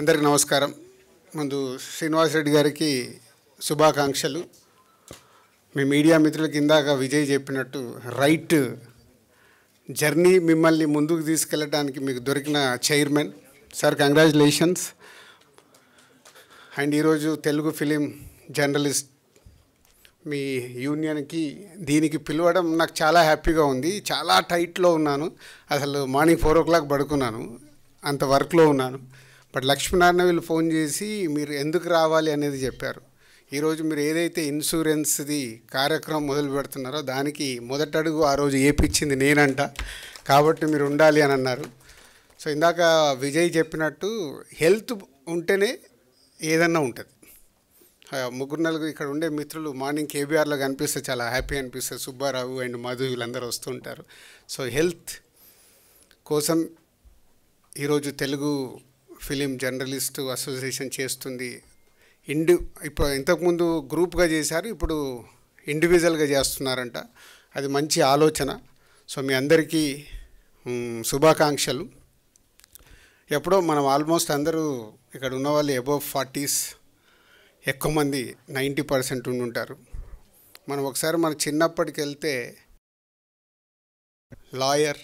అందరికీ నమస్కారం ముందు శ్రీనివాసరెడ్డి గారికి శుభాకాంక్షలు మీ మీడియా మిత్రులకి ఇందాక విజయ్ చెప్పినట్టు రైట్ జర్నీ మిమ్మల్ని ముందుకు తీసుకెళ్ళడానికి మీకు దొరికిన చైర్మన్ సార్ కంగ్రాచులేషన్స్ అండ్ ఈరోజు తెలుగు ఫిలిం జర్నలిస్ట్ మీ యూనియన్కి దీనికి పిలవడం నాకు చాలా హ్యాపీగా ఉంది చాలా టైట్లో ఉన్నాను అసలు మార్నింగ్ ఫోర్ ఓ క్లాక్ పడుకున్నాను అంత వర్క్లో ఉన్నాను బట్ లక్ష్మీనారాయణ వీళ్ళు ఫోన్ చేసి మీరు ఎందుకు రావాలి అనేది చెప్పారు ఈరోజు మీరు ఏదైతే ఇన్సూరెన్స్ది కార్యక్రమం మొదలు పెడుతున్నారో దానికి మొదటి అడుగు ఆ రోజు ఏపిచ్చింది నేనంట కాబట్టి మీరు ఉండాలి అని అన్నారు సో ఇందాక విజయ్ చెప్పినట్టు హెల్త్ ఉంటేనే ఏదన్నా ఉంటుంది ముగ్గురు నలుగురు ఇక్కడ ఉండే మిత్రులు మార్నింగ్ కేబీఆర్లో కనిపిస్తే చాలా హ్యాపీ అనిపిస్తుంది సుబ్బారావు అండ్ మధు వీళ్ళందరూ వస్తుంటారు సో హెల్త్ కోసం ఈరోజు తెలుగు ఫిలిం జర్నలిస్ట్ అసోసియేషన్ చేస్తుంది ఇండి ఇప్పుడు ఇంతకుముందు గ్రూప్గా చేశారు ఇప్పుడు ఇండివిజువల్గా చేస్తున్నారంట అది మంచి ఆలోచన సో మీ అందరికీ శుభాకాంక్షలు ఎప్పుడో మనం ఆల్మోస్ట్ అందరూ ఇక్కడ ఉన్న వాళ్ళు అబోవ్ ఫార్టీస్ ఎక్కువ మంది నైంటీ పర్సెంట్ ఉండి ఉంటారు మనం ఒకసారి మన చిన్నప్పటికి వెళ్తే లాయర్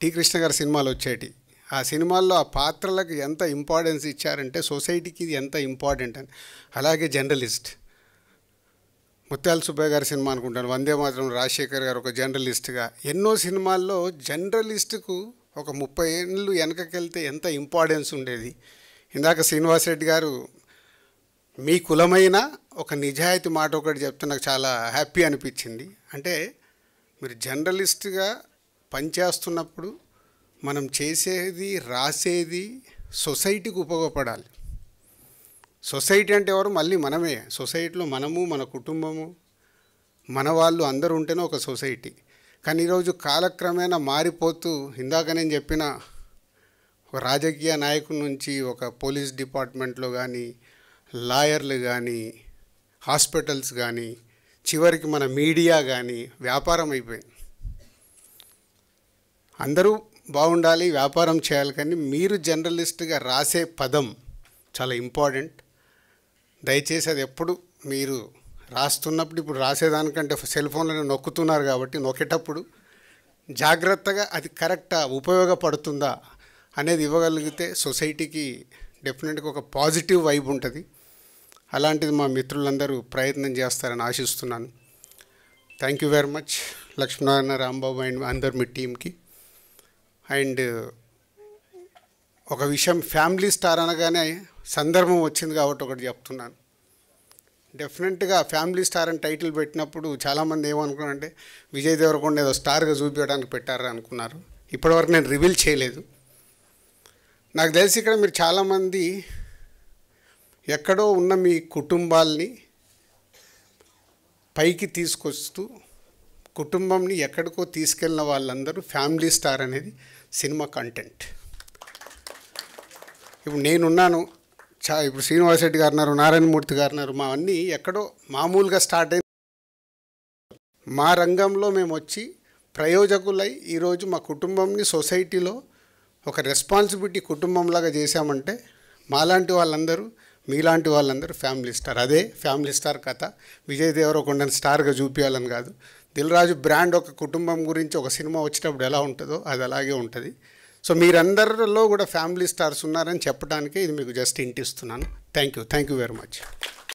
టీ కృష్ణ గారి సినిమాలు వచ్చేటివి ఆ సినిమాల్లో ఆ పాత్రలకు ఎంత ఇంపార్టెన్స్ ఇచ్చారంటే సొసైటీకి ఇది ఎంత ఇంపార్టెంట్ అని అలాగే జర్నలిస్ట్ ముత్యాల సుబ్బయ్య గారి సినిమా అనుకుంటాను వందే మాత్రం రాజశేఖర్ గారు ఒక జర్నలిస్ట్గా ఎన్నో సినిమాల్లో జర్నలిస్టుకు ఒక ముప్పై ఏళ్ళు వెనకకెళ్తే ఎంత ఇంపార్టెన్స్ ఉండేది ఇందాక శ్రీనివాస్ రెడ్డి గారు మీ కులమైన ఒక నిజాయితీ మాట ఒకటి చెప్తే నాకు చాలా హ్యాపీ అనిపించింది అంటే మీరు జర్నలిస్ట్గా పనిచేస్తున్నప్పుడు మనం చేసేది రాసేది సొసైటీకి ఉపయోగపడాలి సొసైటీ అంటే ఎవరు మళ్ళీ మనమే సొసైటీలో మనము మన కుటుంబము మన వాళ్ళు అందరూ ఉంటేనే ఒక సొసైటీ కానీ ఈరోజు కాలక్రమేణా మారిపోతూ ఇందాక నేను చెప్పిన ఒక రాజకీయ నాయకుడి నుంచి ఒక పోలీస్ డిపార్ట్మెంట్లో కానీ లాయర్లు కానీ హాస్పిటల్స్ కానీ చివరికి మన మీడియా కానీ వ్యాపారం అయిపోయింది అందరూ బాగుండాలి వ్యాపారం చేయాలి కానీ మీరు జర్నలిస్ట్గా రాసే పదం చాలా ఇంపార్టెంట్ దయచేసి అది ఎప్పుడు మీరు రాస్తున్నప్పుడు ఇప్పుడు రాసేదానికంటే సెల్ ఫోన్లో నొక్కుతున్నారు కాబట్టి నొక్కేటప్పుడు జాగ్రత్తగా అది కరెక్టా ఉపయోగపడుతుందా అనేది ఇవ్వగలిగితే సొసైటీకి డెఫినెట్గా ఒక పాజిటివ్ వైబ్ ఉంటుంది అలాంటిది మా మిత్రులందరూ ప్రయత్నం చేస్తారని ఆశిస్తున్నాను thank you very much Lakshminarayana Rambabu and అందరు మీ టీంకి అండ్ ఒక విషయం ఫ్యామిలీ స్టార్ అనగానే సందర్భం వచ్చింది కాబట్టి ఒకటి చెప్తున్నాను డెఫినెట్గా ఫ్యామిలీ స్టార్ అని టైటిల్ పెట్టినప్పుడు చాలామంది ఏమనుకున్నారంటే విజయ్ దేవరకొండ ఏదో స్టార్గా చూపించడానికి పెట్టారు అనుకున్నారు ఇప్పటివరకు నేను రివీల్ చేయలేదు నాకు తెలిసి ఇక్కడ మీరు చాలామంది ఎక్కడో ఉన్న మీ కుటుంబాల్ని పైకి తీసుకొస్తూ కుటుంబంని ఎక్కడికో తీసుకెళ్ళిన వాళ్ళందరూ ఫ్యామిలీ స్టార్ అనేది సినిమా కంటెంట్ ఇప్పుడు నేనున్నాను చా ఇప్పుడు శ్రీనివాస రెడ్డి గారు నారాయణమూర్తి గారు మా అన్నీ ఎక్కడో మామూలుగా స్టార్ట్ అయిన మా రంగంలో మేము వచ్చి ప్రయోజకులై ఈరోజు మా కుటుంబంని సొసైటీలో ఒక రెస్పాన్సిబిలిటీ కుటుంబంలాగా చేశామంటే మాలాంటి వాళ్ళందరూ మీలాంటి వాళ్ళందరూ ఫ్యామిలీ స్టార్ అదే ఫ్యామిలీ స్టార్ కథ విజయ్ దేవరకొండని స్టార్గా చూపించాలని కాదు దిల్రాజు బ్రాండ్ ఒక కుటుంబం గురించి ఒక సినిమా వచ్చేటప్పుడు ఎలా ఉంటుందో అది అలాగే ఉంటుంది సో మీరందరిలో కూడా ఫ్యామిలీ స్టార్స్ ఉన్నారని చెప్పడానికి ఇది మీకు జస్ట్ ఇంటిస్తున్నాను thank you thank you very much